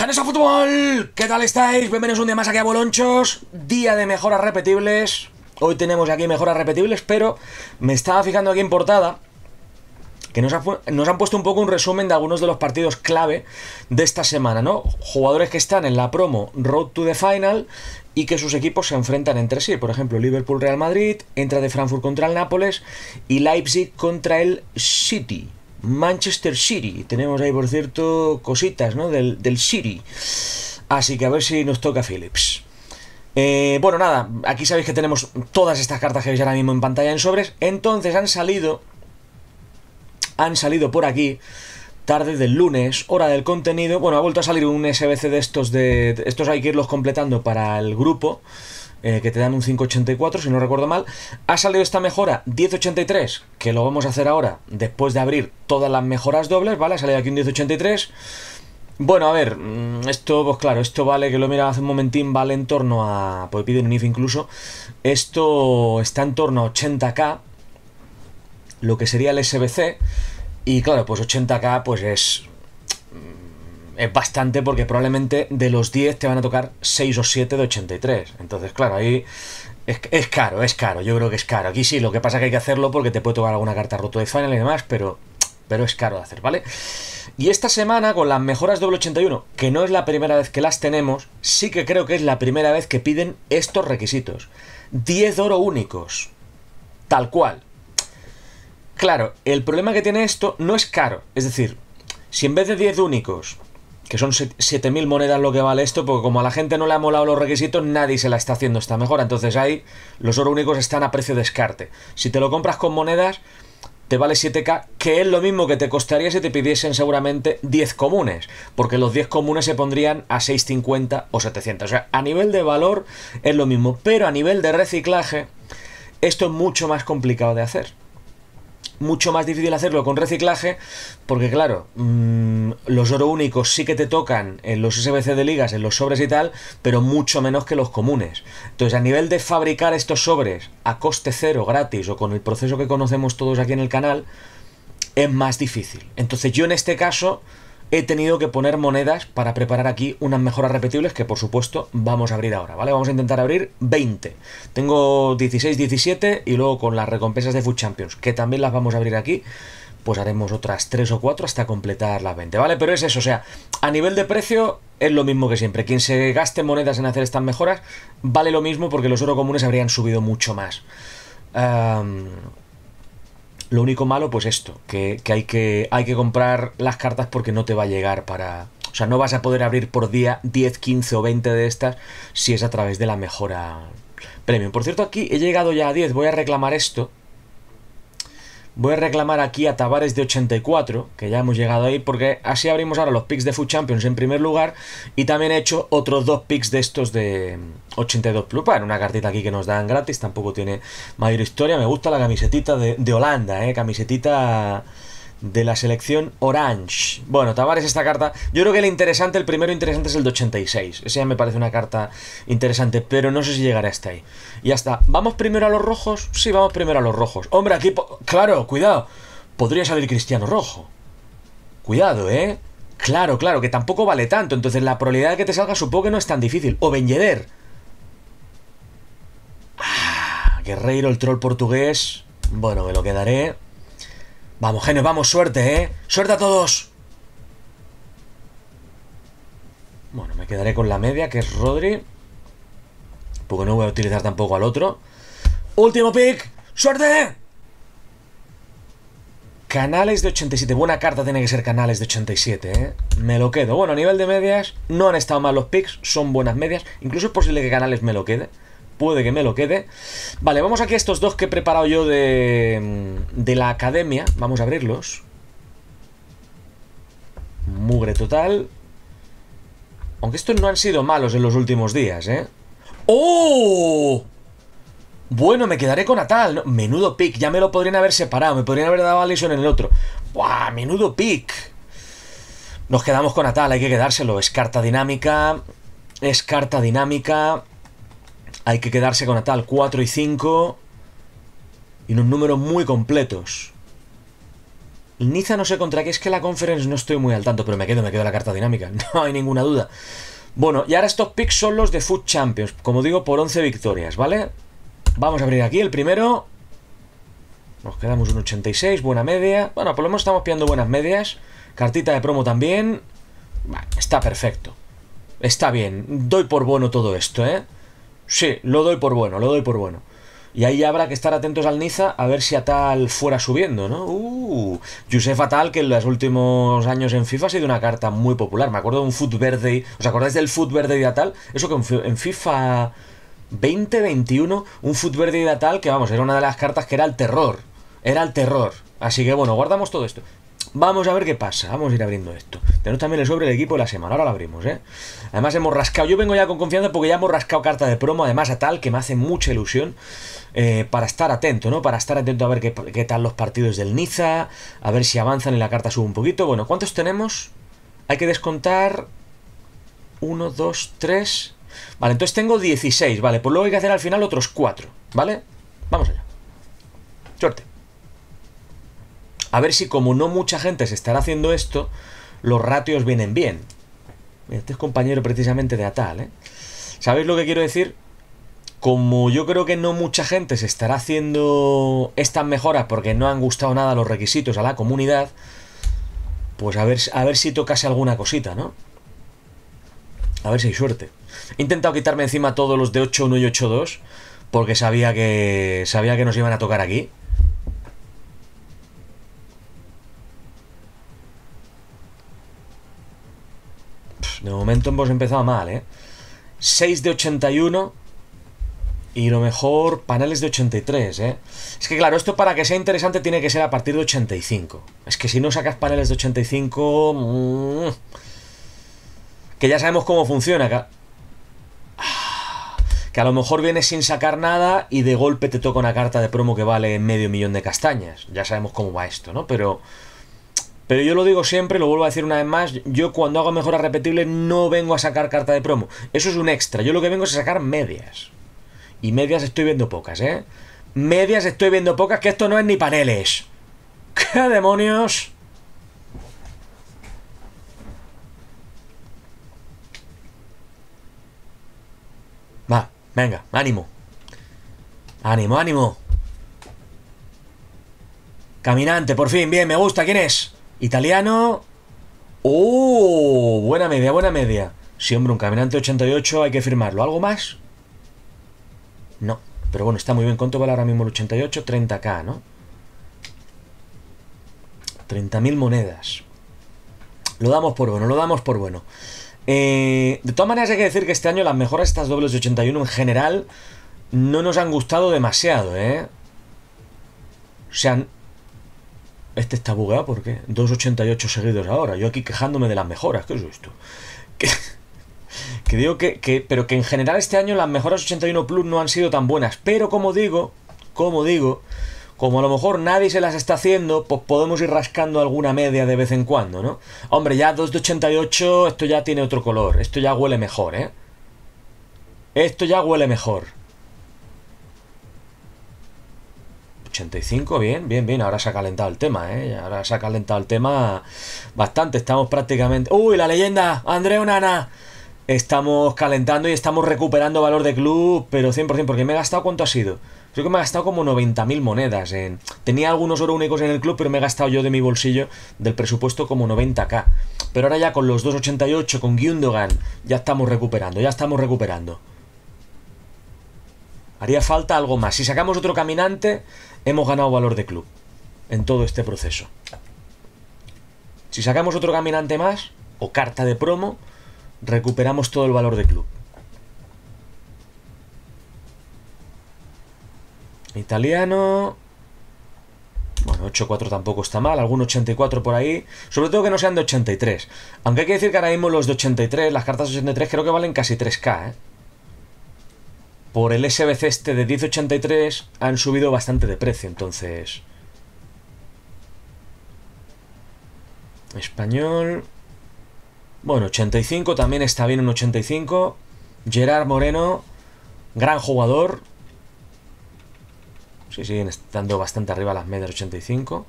a Fútbol, ¿qué tal estáis? Bienvenidos un día más aquí a Bolonchos, día de mejoras repetibles. Hoy tenemos aquí mejoras repetibles, pero me estaba fijando aquí en portada que nos, han puesto un poco un resumen de algunos de los partidos clave de esta semana, ¿no? Jugadores que están en la promo Road to the Final y que sus equipos se enfrentan entre sí. Por ejemplo, Liverpool-Real Madrid, entra de Frankfurt contra el Nápoles y Leipzig contra el City. Manchester City. Tenemos ahí, por cierto, cositas ¿no? del, City. Así que a ver si nos toca Phillips. Eh, bueno, nada, aquí sabéis que tenemos todas estas cartas que veis ahora mismo en pantalla en sobres. Entonces han salido, han salido por aquí, tarde del lunes, hora del contenido. Bueno, ha vuelto a salir un SBC de estos, de, de estos hay que irlos completando para el grupo. Eh, que te dan un 584, si no recuerdo mal. Ha salido esta mejora 1083, que lo vamos a hacer ahora, después de abrir todas las mejoras dobles, ¿vale? Ha salido aquí un 1083. Bueno, a ver, mm, esto, pues claro, esto vale, que lo he mirado hace un momentín, vale en torno a, pues pide un IF incluso, esto está en torno a 80k, lo que sería el SBC, y claro, pues 80k pues es es bastante porque probablemente de los 10 te van a tocar 6 o 7 de 83. Entonces, claro, ahí es, caro, es caro, yo creo que es caro. Aquí sí, lo que pasa es que hay que hacerlo porque te puede tocar alguna carta roto de final y demás, pero, pero es caro de hacer, ¿vale? Y esta semana con las mejoras doble 81, que no es la primera vez que las tenemos, sí que creo que es la primera vez que piden estos requisitos. 10 oro únicos, tal cual. Claro, el problema que tiene esto no es caro, es decir, si en vez de 10 únicos que son 7.000 monedas lo que vale esto, porque como a la gente no le ha molado los requisitos, nadie se la está haciendo esta mejora. Entonces ahí los oro únicos están a precio de descarte. Si te lo compras con monedas, te vale 7K, que es lo mismo que te costaría si te pidiesen seguramente 10 comunes, porque los 10 comunes se pondrían a 650 o 700. O sea, a nivel de valor es lo mismo, pero a nivel de reciclaje, esto es mucho más complicado de hacer mucho más difícil hacerlo con reciclaje, porque claro, mm, los oro únicos sí que te tocan en los SBC de ligas, en los sobres y tal, pero mucho menos que los comunes. Entonces, a nivel de fabricar estos sobres a coste cero, gratis, o con el proceso que conocemos todos aquí en el canal, es más difícil. Entonces, yo en este caso he tenido que poner monedas para preparar aquí unas mejoras repetibles que por supuesto vamos a abrir ahora, ¿vale? Vamos a intentar abrir 20. Tengo 16, 17 y luego con las recompensas de Food Champions, que también las vamos a abrir aquí, pues haremos otras 3 o 4 hasta completar las 20, ¿vale? Pero es eso, o sea, a nivel de precio es lo mismo que siempre. Quien se gaste monedas en hacer estas mejoras vale lo mismo porque los oro comunes habrían subido mucho más. Lo único malo, pues esto, que, hay que hay que comprar las cartas porque no te va a llegar para... O sea, no vas a poder abrir por día 10, 15 o 20 de estas si es a través de la mejora premium. Por cierto, aquí he llegado ya a 10, voy a reclamar esto Voy a reclamar aquí a Tabares de 84, que ya hemos llegado ahí, porque así abrimos ahora los picks de Food Champions en primer lugar. Y también he hecho otros dos picks de estos de 82 Plus. Bueno, una cartita aquí que nos dan gratis, tampoco tiene mayor historia. Me gusta la camisetita de, de Holanda, ¿eh? Camisetita de la selección Orange. Bueno, Tavares, esta carta. Yo creo que el interesante, el primero interesante es el de 86. Esa ya me parece una carta interesante, pero no sé si llegará hasta ahí. Y hasta. ¿Vamos primero a los rojos? Sí, vamos primero a los rojos. Hombre, aquí. Claro, cuidado. Podría salir Cristiano Rojo. Cuidado, ¿eh? Claro, claro, que tampoco vale tanto. Entonces la probabilidad de que te salga supongo que no es tan difícil. O Benyeder ah, Guerreiro, el troll portugués. Bueno, me lo quedaré. Vamos, genios, vamos, suerte, ¿eh? ¡Suerte a todos! Bueno, me quedaré con la media, que es Rodri. Porque no voy a utilizar tampoco al otro. ¡Último pick! ¡Suerte! Canales de 87. Buena carta tiene que ser canales de 87, ¿eh? Me lo quedo. Bueno, a nivel de medias, no han estado mal los picks. Son buenas medias. Incluso es posible que canales me lo quede puede que me lo quede. Vale, vamos aquí a estos dos que he preparado yo de, de la academia. Vamos a abrirlos. Mugre total. Aunque estos no han sido malos en los últimos días, ¿eh? ¡Oh! Bueno, me quedaré con Atal. Menudo pick. Ya me lo podrían haber separado. Me podrían haber dado a Alison en el otro. ¡Buah! Menudo pick. Nos quedamos con Atal. Hay que quedárselo. Es carta dinámica. Es carta dinámica. Hay que quedarse con Atal 4 y 5 y unos números muy completos. Niza no sé contra qué, es que la conference no estoy muy al tanto, pero me quedo, me quedo la carta dinámica, no hay ninguna duda. Bueno, y ahora estos picks son los de Food Champions, como digo, por 11 victorias, ¿vale? Vamos a abrir aquí el primero. Nos quedamos un 86, buena media. Bueno, por lo menos estamos pillando buenas medias. Cartita de promo también. está perfecto. Está bien, doy por bueno todo esto, ¿eh? Sí, lo doy por bueno, lo doy por bueno. Y ahí habrá que estar atentos al Niza a ver si Atal fuera subiendo, ¿no? Uh, Josef Atal, que en los últimos años en FIFA ha sido una carta muy popular. Me acuerdo de un Foot Verde. ¿Os acordáis del Foot Verde de Atal? Eso que en FIFA 2021, un Foot Verde de Atal, que vamos, era una de las cartas que era el terror. Era el terror. Así que bueno, guardamos todo esto. Vamos a ver qué pasa. Vamos a ir abriendo esto. Tenemos también el sobre del equipo de la semana. Ahora lo abrimos, ¿eh? Además hemos rascado. Yo vengo ya con confianza porque ya hemos rascado carta de promo. Además a tal que me hace mucha ilusión eh, para estar atento, ¿no? Para estar atento a ver qué, qué, tal los partidos del Niza. A ver si avanzan y la carta sube un poquito. Bueno, ¿cuántos tenemos? Hay que descontar... 1, 2, 3... Vale, entonces tengo 16. Vale, pues luego hay que hacer al final otros 4. ¿Vale? Vamos allá. Suerte a ver si como no mucha gente se estará haciendo esto, los ratios vienen bien. Este es compañero precisamente de Atal, ¿eh? ¿Sabéis lo que quiero decir? Como yo creo que no mucha gente se estará haciendo estas mejoras porque no han gustado nada los requisitos a la comunidad, pues a ver, a ver si tocase alguna cosita, ¿no? A ver si hay suerte. He intentado quitarme encima todos los de 8.1 y 8.2 porque sabía que sabía que nos iban a tocar aquí. momento hemos empezado mal, ¿eh? 6 de 81 y lo mejor paneles de 83, ¿eh? Es que claro, esto para que sea interesante tiene que ser a partir de 85. Es que si no sacas paneles de 85... Mm, que ya sabemos cómo funciona. acá que a lo mejor vienes sin sacar nada y de golpe te toca una carta de promo que vale medio millón de castañas. Ya sabemos cómo va esto, ¿no? Pero... Pero yo lo digo siempre, lo vuelvo a decir una vez más, yo cuando hago mejoras repetibles no vengo a sacar carta de promo. Eso es un extra, yo lo que vengo es a sacar medias. Y medias estoy viendo pocas, ¿eh? Medias estoy viendo pocas, que esto no es ni paneles. ¡Qué demonios! Va, venga, ánimo. Ánimo, ánimo. Caminante, por fin, bien, me gusta. ¿Quién es? Italiano. ¡Oh! Buena media, buena media. Sí, hombre, un caminante 88 hay que firmarlo. ¿Algo más? No. Pero bueno, está muy bien. ¿Cuánto vale ahora mismo el 88? 30k, ¿no? 30.000 monedas. Lo damos por bueno, lo damos por bueno. Eh, de todas maneras hay que decir que este año las mejoras estas dobles 81 en general no nos han gustado demasiado, ¿eh? O sea, este está bugueado porque 2.88 seguidos ahora. Yo aquí quejándome de las mejoras. ¿Qué es esto? Que, digo que, que, Pero que en general este año las mejoras 81 Plus no han sido tan buenas. Pero como digo, como digo, como a lo mejor nadie se las está haciendo, pues podemos ir rascando alguna media de vez en cuando, ¿no? Hombre, ya 2.88... esto ya tiene otro color, esto ya huele mejor, ¿eh? Esto ya huele mejor. 85, bien, bien, bien. Ahora se ha calentado el tema, ¿eh? Ahora se ha calentado el tema bastante. Estamos prácticamente... ¡Uy, la leyenda! ¡Andreu Nana! Estamos calentando y estamos recuperando valor de club, pero 100%, porque me he gastado cuánto ha sido. Creo que me he gastado como 90.000 monedas. Tenía algunos oro únicos en el club, pero me he gastado yo de mi bolsillo del presupuesto como 90k. Pero ahora ya con los 2.88, con Gundogan, ya estamos recuperando, ya estamos recuperando. Haría falta algo más. Si sacamos otro caminante, hemos ganado valor de club en todo este proceso. Si sacamos otro caminante más, o carta de promo, recuperamos todo el valor de club. Italiano. Bueno, 8-4 tampoco está mal, algún 84 por ahí. Sobre todo que no sean de 83. Aunque hay que decir que ahora mismo los de 83, las cartas de 83 creo que valen casi 3K, ¿eh? por el SBC este de 1083 han subido bastante de precio, entonces... Español... Bueno, 85 también está bien un 85. Gerard Moreno, gran jugador. Sí, siguen estando bastante arriba las medias 85.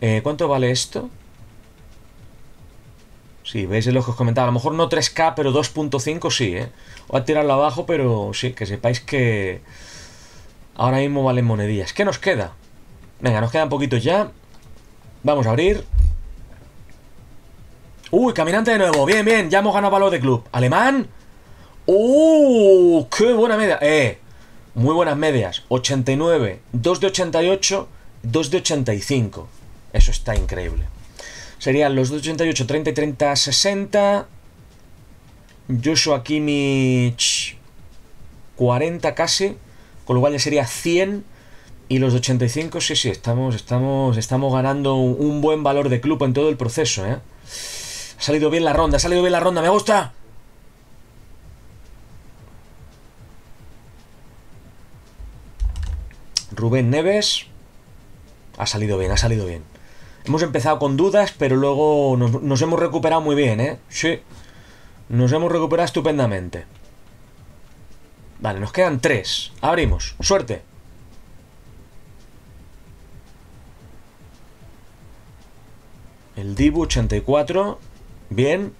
Eh, ¿Cuánto vale esto? Sí, veis lo que os comentaba. A lo mejor no 3K, pero 2.5 sí, ¿eh? Voy a tirarlo abajo, pero sí, que sepáis que ahora mismo valen monedillas. ¿Qué nos queda? Venga, nos quedan poquitos ya. Vamos a abrir. Uy, caminante de nuevo. Bien, bien. Ya hemos ganado valor de club. Alemán. ¡Uh! ¡Qué buena media! Eh, muy buenas medias. 89, 2 de 88, 2 de 85. Eso está increíble. Serían los 288, 30 y 30, 60. aquí Kimmich 40 casi, con lo cual ya sería 100 y los 85, sí, sí, estamos, estamos, estamos ganando un buen valor de club en todo el proceso, ¿eh? Ha salido bien la ronda, ha salido bien la ronda, me gusta. Rubén Neves. Ha salido bien, ha salido bien. Hemos empezado con dudas, pero luego nos, hemos recuperado muy bien, ¿eh? Sí. Nos hemos recuperado estupendamente. Vale, nos quedan tres. Abrimos. Suerte. El Dibu 84. Bien.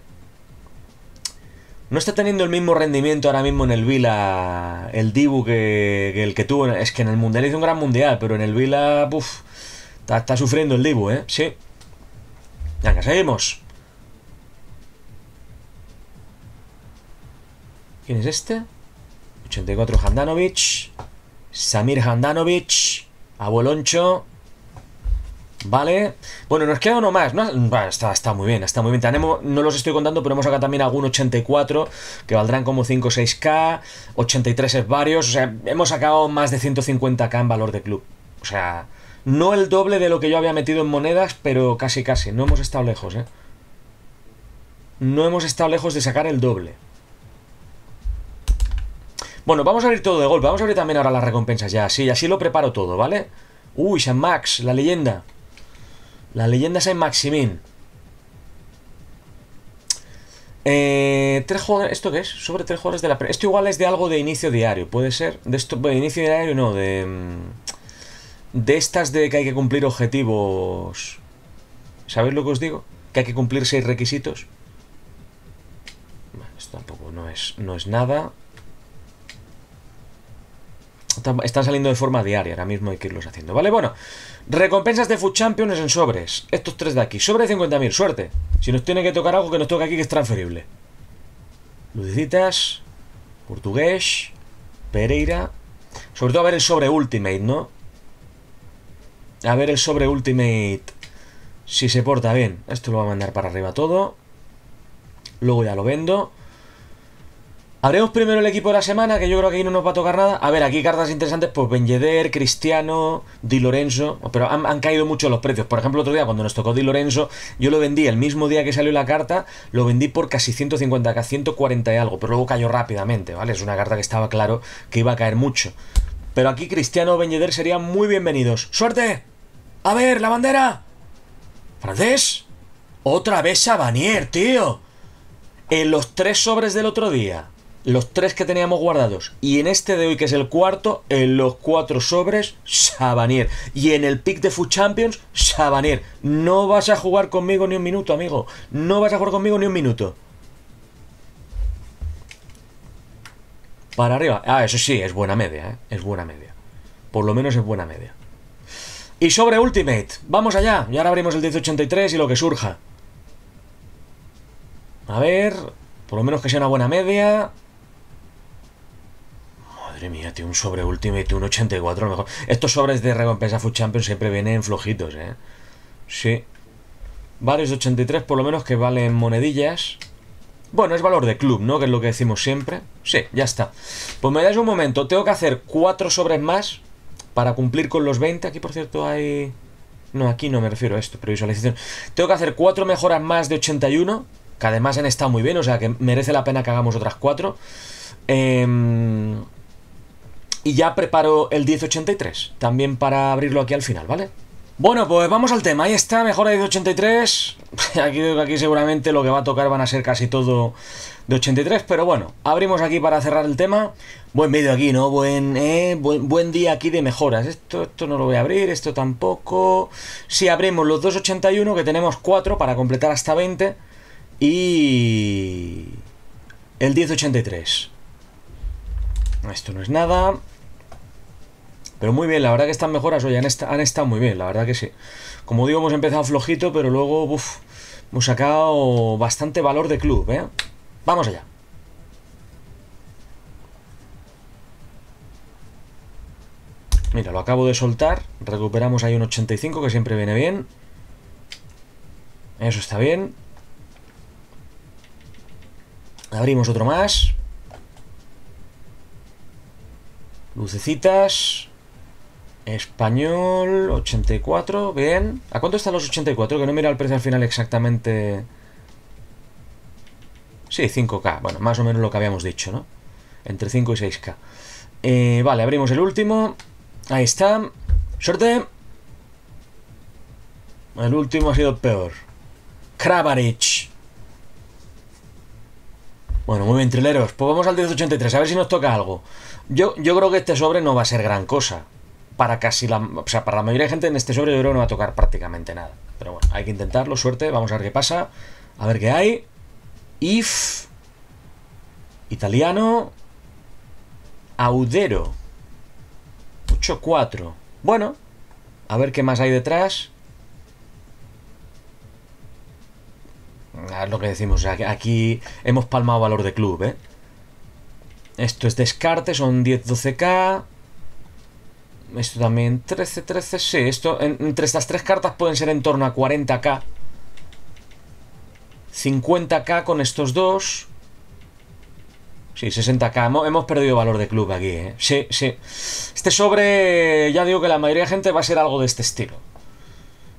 No está teniendo el mismo rendimiento ahora mismo en el Vila el Dibu que, el que tuvo. Es que en el Mundial hizo un gran Mundial, pero en el Vila, Está, sufriendo el Dibu, ¿eh? Sí. Venga, seguimos. ¿Quién es este? 84 Handanovic. Samir Handanovic. Abueloncho. Vale. Bueno, nos queda uno más. ¿no? está, muy bien, está muy bien. Tenemos, no los estoy contando, pero hemos sacado también algún 84 que valdrán como 5 o 6K. 83 es varios. O sea, hemos sacado más de 150K en valor de club. O sea, no el doble de lo que yo había metido en monedas, pero casi casi. No hemos estado lejos, ¿eh? No hemos estado lejos de sacar el doble. Bueno, vamos a abrir todo de golpe. Vamos a abrir también ahora las recompensas ya. Sí, así lo preparo todo, ¿vale? Uy, San Max, la leyenda. La leyenda San Maximín. Eh, tres jugadores, ¿Esto qué es? Sobre tres jugadores de la... Esto igual es de algo de inicio diario. Puede ser... De, esto, de inicio diario no, de... Mm, de estas de que hay que cumplir objetivos. ¿Sabéis lo que os digo? Que hay que cumplir seis requisitos. esto tampoco no es, no es nada. Están saliendo de forma diaria, ahora mismo hay que irlos haciendo. Vale, bueno. Recompensas de Food Champions en sobres. Estos tres de aquí. Sobre 50.000, suerte. Si nos tiene que tocar algo que nos toque aquí que es transferible. Ludicitas. Portugués. Pereira. Sobre todo a ver el sobre Ultimate, ¿no? A ver el sobre Ultimate. Si se porta bien. Esto lo va a mandar para arriba todo. Luego ya lo vendo. Haremos primero el equipo de la semana, que yo creo que ahí no nos va a tocar nada. A ver, aquí cartas interesantes, pues Benyeder, Cristiano, Di Lorenzo. Pero han, caído mucho los precios. Por ejemplo, otro día cuando nos tocó Di Lorenzo, yo lo vendí el mismo día que salió la carta, lo vendí por casi 150, casi 140 y algo. Pero luego cayó rápidamente, ¿vale? Es una carta que estaba claro que iba a caer mucho. Pero aquí Cristiano o serían muy bienvenidos. ¡Suerte! A ver, la bandera. ¿Francés? Otra vez Sabanier, tío. En los tres sobres del otro día, los tres que teníamos guardados, y en este de hoy, que es el cuarto, en los cuatro sobres, Sabanier. Y en el pick de Food Champions, Sabanier. No vas a jugar conmigo ni un minuto, amigo. No vas a jugar conmigo ni un minuto. Para arriba. Ah, eso sí, es buena media, ¿eh? Es buena media. Por lo menos es buena media. Y sobre Ultimate. Vamos allá. Y ahora abrimos el 1083 y lo que surja. A ver. Por lo menos que sea una buena media. Madre mía, tío. Un sobre Ultimate, un 84 mejor. Estos sobres de recompensa Food Champions siempre vienen flojitos, ¿eh? Sí. Varios de 83 por lo menos que valen monedillas. Bueno, es valor de club, ¿no? Que es lo que decimos siempre. Sí, ya está. Pues me dais un momento. Tengo que hacer cuatro sobres más para cumplir con los 20. Aquí, por cierto, hay... No, aquí no me refiero a esto, previsualización. Tengo que hacer cuatro mejoras más de 81, que además han estado muy bien, o sea que merece la pena que hagamos otras cuatro. Em, y ya preparo el 1083, también para abrirlo aquí al final, ¿vale? Bueno, pues vamos al tema. Ahí está, mejora de 83. Aquí, aquí seguramente lo que va a tocar van a ser casi todo de 83, pero bueno, abrimos aquí para cerrar el tema. Buen vídeo aquí, ¿no? Eh, buen, buen, día aquí de mejoras. Esto, esto no lo voy a abrir, esto tampoco. Si abrimos los 281, que tenemos 4 para completar hasta 20. Y... El 1083. Esto no es nada. Pero muy bien, la verdad que están mejoras, oye, han, han estado muy bien, la verdad que sí. Como digo, hemos empezado flojito, pero luego, uff, hemos sacado bastante valor de club, ¿eh? Vamos allá. Mira, lo acabo de soltar. Recuperamos ahí un 85, que siempre viene bien. Eso está bien. Abrimos otro más. Lucecitas. Español, 84, bien. ¿A cuánto están los 84? Que no mira el precio al final exactamente... Sí, 5K. Bueno, más o menos lo que habíamos dicho, ¿no? Entre 5 y 6K. Eh, vale, abrimos el último. Ahí está. Suerte. El último ha sido peor. Kravarich. Bueno, muy bien, trileros. Pues vamos al 1083, a ver si nos toca algo. Yo, yo creo que este sobre no va a ser gran cosa para casi la, o sea, para la mayoría de gente en este sobre de oro no va a tocar prácticamente nada. Pero bueno, hay que intentarlo, suerte, vamos a ver qué pasa, a ver qué hay. If, italiano, Audero, 8-4. Bueno, a ver qué más hay detrás. A ver lo que decimos, aquí hemos palmado valor de club, ¿eh? Esto es descarte, son 10-12k. Esto también 13, 13, sí Esto, entre estas tres cartas pueden ser en torno a 40k 50k con estos dos Sí, 60k. Hemos, perdido valor de club aquí, ¿eh? Sí, sí. Este sobre, ya digo que la mayoría de gente va a ser algo de este estilo.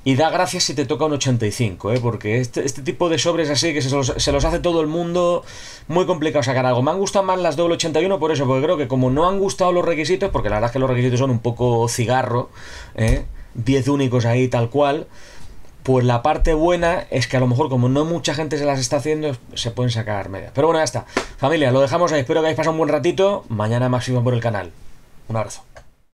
Y da gracias si te toca un 85, ¿eh? porque este, este, tipo de sobres así que se los, hace todo el mundo, muy complicado sacar algo. Me han gustado más las doble 81 por eso, porque creo que como no han gustado los requisitos, porque la verdad es que los requisitos son un poco cigarro, 10 ¿eh? únicos ahí tal cual, pues la parte buena es que a lo mejor como no mucha gente se las está haciendo, se pueden sacar medias. Pero bueno, ya está. Familia, lo dejamos ahí. Espero que hayáis pasado un buen ratito. Mañana máximo por el canal. Un abrazo.